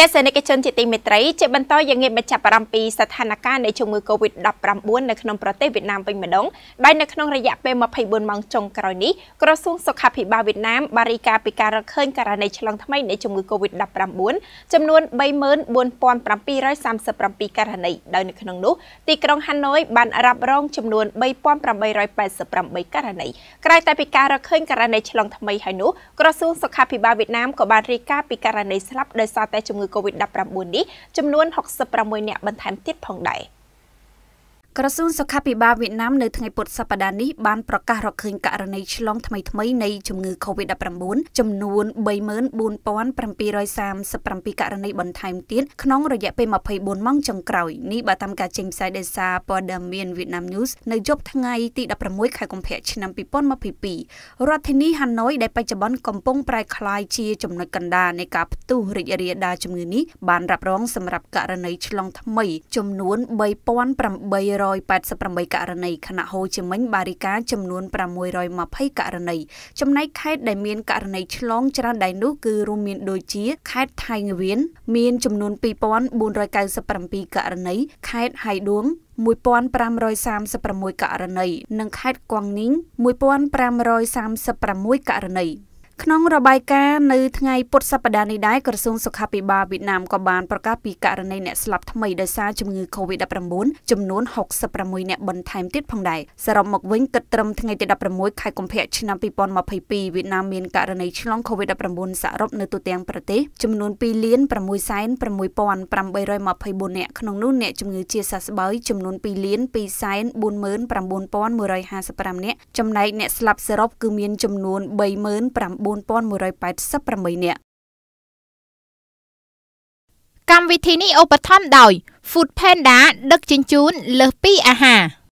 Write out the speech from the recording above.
ទស្សនិកជនជាទីមេត្រីជាបន្តយើងងាកមកចាប់អារម្មណ៍ពីស្ថានភាពនៃជំងឺ Covid-19 នៅក្នុងប្រទេសវៀតណាមវិញម្ដងដោយនៅក្នុងរយៈពេល24ម៉ោងចុងក្រោយនេះក្រសួងសុខាភិបាលវៀតណាមបារីការពីការរកឃើញករណីឆ្លងថ្មីនៃជំងឺ Covid-19 ចំនួន34737ករណីដោយនៅក្នុងនោះ ទីក្រុងហាណូយបានរ៉ាប់រងចំនួន3888ករណីក្រៅតែពីការរកឃើញករណីឆ្លងថ្មីហើយនោះក្រសួងសុខាភិបាលវៀតណាមក៏បានរាយការណ៍ពីករណីស្លាប់ដោយសារតែជំងឺ COVID-19 នេះចំនួន66អ្នកបន្ថែមទៀតផងដែរ។ក្រសួងសុខាភិបាលវៀតណាមនៅថ្ងៃពុធសប្តាហ៍នេះបានប្រកាសរកឃើញករណីឆ្លងថ្មីថ្មីនៃជំងឺ Covid-19 ចំនួន34737ករណីបន្ថែមទៀតក្នុងរយៈពេល24ម៉ោងចុងក្រោយនេះបើតាមការចេញផ្សាយដោយសារព័ត៌មាន Vietnam News នៅយប់ថ្ងៃទី16ខែកុម្ភៈឆ្នាំ2022រដ្ឋធានីហាណូយដែលបច្ចុប្បន្នកំពុងប្រែក្លាយជាចំណុចកណ្ដាលនៃការផ្ទុះរីករាលដាលជំងឺនេះបានរ៉ាប់រងសម្រាប់ករណីឆ្លងថ្មីចំនួន3800 188ករណីខណៈហូជីមិញ បារីកាចំនួន620ករណីចំណែកខេត្តដែលមានករណីឆ្លងច្រើនដែរនោះគឺរួមមានដូចជា ខេត្តថៃងវៀនមានចំនួន2497ករណីខេត្តហៃដួង1536ករណីនិងខេត្តគួងនីង1536ករណីក្នុងរបាយការណ៍នៅថ្ងៃពុធសប្តាហ៍នេះដែរក្រសួងសុខាភិបាលវៀតណាមក៏បានប្រកាសពីករណីអ្នកស្លាប់ថ្មីដោយសារជំងឺ Covid-19 ចំនួន66អ្នកបន្ថែមទៀតផងដែរសរុបមកវិញគិតត្រឹមថ្ងៃទី16ខែកុម្ភៈឆ្នាំ2022វៀតណាមមានករណីឆ្លង Covid-19 សរុបនៅទូទាំងប្រទេសចំនួន2លាន66824អ្នកក្នុងនោះអ្នកជំងឺជាសះស្បើយចំនួន2លាន249,155អ្នកចំណែកអ្នកស្លាប់សរុបគឺមានចំនួន39,000 9188នាក់កម្មវិធីនេះឧបត្ថម្ភដោយ Food Panda ដឹកជញ្ជូនលើសពីអាហារ។